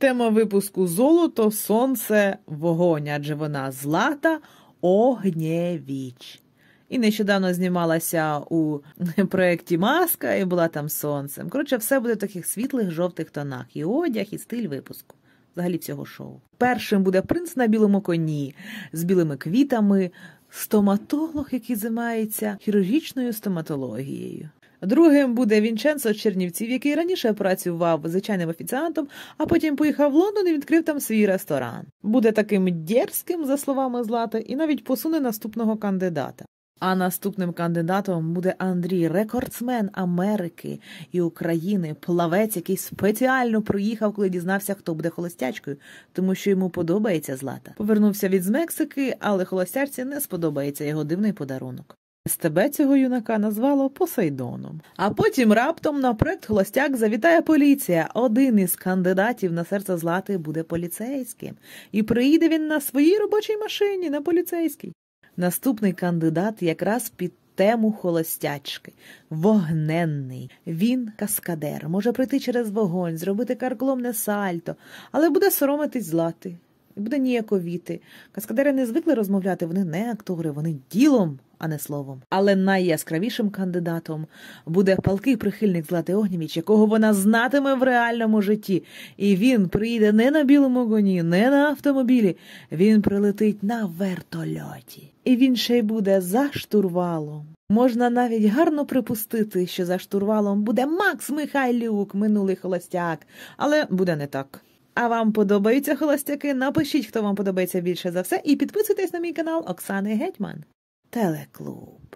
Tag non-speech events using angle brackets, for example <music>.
Тема випуску золото, сонце, вогонь, адже вона злата огнєвіч. І нещодавно знімалася у <laughs> проєкті Маска і була там сонцем. Коротше, все буде в таких світлих жовтих тонах, і одяг, і стиль випуску. Взагалі цього шоу. Першим буде принц на білому коні з білими квітами, стоматолог, який займається хірургічною стоматологією. Другим буде Вінченцо Чернівців, який раніше працював звичайним офіціантом, а потім поїхав в Лондон і відкрив там свій ресторан. Буде таким дерзким, за словами Злати, і навіть посуне наступного кандидата. А наступним кандидатом буде Андрій, рекордсмен Америки і України, плавець, який спеціально приїхав, коли дізнався, хто буде холостячкою, тому що йому подобається злата. Повернувся від з Мексики, але холостячці не сподобається його дивний подарунок. З тебе цього юнака назвало Посейдоном. А потім раптом на проект Холостяк завітає поліція. Один із кандидатів на серце злати буде поліцейським, і приїде він на своїй робочій машині на поліцейській. Наступний кандидат якраз під тему холостячки. Вогненний. Він каскадер, може прийти через вогонь, зробити каркломне сальто, але буде соромитись злати. Буде ніяковіти. Каскадери не звикли розмовляти, вони не актори, вони ділом а не словом. Але найяскравішим кандидатом буде палкий прихильник Злати Огніміч, якого вона знатиме в реальному житті. І він приїде не на білому коні, не на автомобілі. Він прилетить на вертольоті. І він ще й буде за штурвалом. Можна навіть гарно припустити, що за штурвалом буде Макс Михайлюк, минулий холостяк, але буде не так. А вам подобаються холостяки? Напишіть, хто вам подобається більше за все, і підписуйтесь на мій канал Оксани Гетьман. Teleclube.